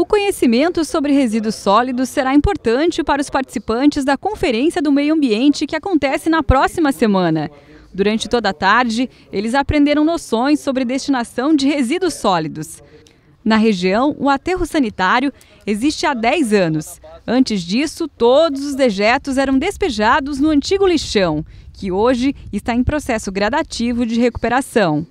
O conhecimento sobre resíduos sólidos será importante para os participantes da Conferência do Meio Ambiente que acontece na próxima semana. Durante toda a tarde, eles aprenderam noções sobre destinação de resíduos sólidos. Na região, o aterro sanitário existe há 10 anos. Antes disso, todos os dejetos eram despejados no antigo lixão, que hoje está em processo gradativo de recuperação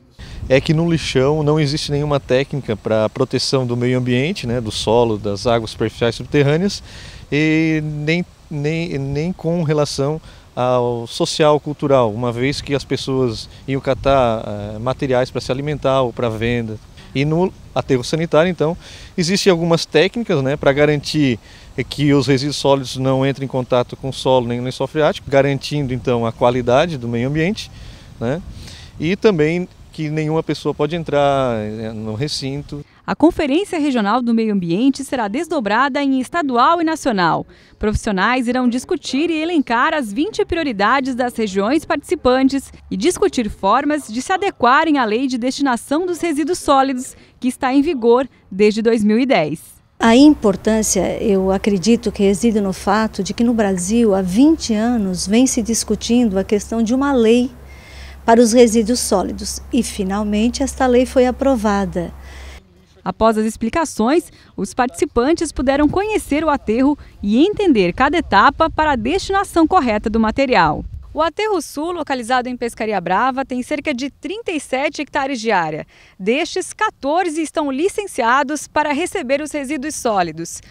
é que no lixão não existe nenhuma técnica para proteção do meio ambiente, né, do solo, das águas superficiais subterrâneas, e nem, nem, nem com relação ao social, cultural, uma vez que as pessoas iam catar uh, materiais para se alimentar ou para venda. E no aterro sanitário, então, existem algumas técnicas né, para garantir que os resíduos sólidos não entrem em contato com o solo nem no lençol freático, garantindo então a qualidade do meio ambiente. Né? E também que nenhuma pessoa pode entrar é, no recinto. A Conferência Regional do Meio Ambiente será desdobrada em estadual e nacional. Profissionais irão discutir e elencar as 20 prioridades das regiões participantes e discutir formas de se adequarem à lei de destinação dos resíduos sólidos, que está em vigor desde 2010. A importância, eu acredito que reside no fato de que no Brasil, há 20 anos, vem se discutindo a questão de uma lei para os resíduos sólidos. E, finalmente, esta lei foi aprovada. Após as explicações, os participantes puderam conhecer o aterro e entender cada etapa para a destinação correta do material. O Aterro Sul, localizado em Pescaria Brava, tem cerca de 37 hectares de área. Destes, 14 estão licenciados para receber os resíduos sólidos.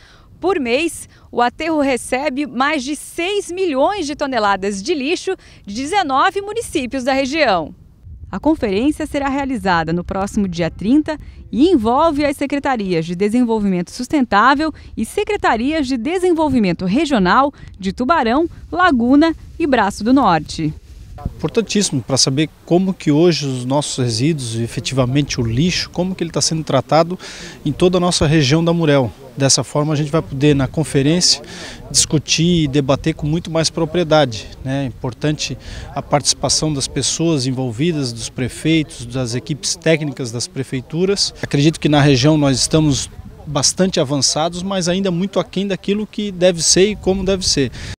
Por mês, o aterro recebe mais de 6 milhões de toneladas de lixo de 19 municípios da região. A conferência será realizada no próximo dia 30 e envolve as secretarias de Desenvolvimento Sustentável e secretarias de Desenvolvimento Regional de Tubarão, Laguna e Braço do Norte. Importantíssimo para saber como que hoje os nossos resíduos, efetivamente o lixo, como que ele está sendo tratado em toda a nossa região da Murel. Dessa forma, a gente vai poder, na conferência, discutir e debater com muito mais propriedade. Né? É importante a participação das pessoas envolvidas, dos prefeitos, das equipes técnicas das prefeituras. Acredito que na região nós estamos bastante avançados, mas ainda muito aquém daquilo que deve ser e como deve ser.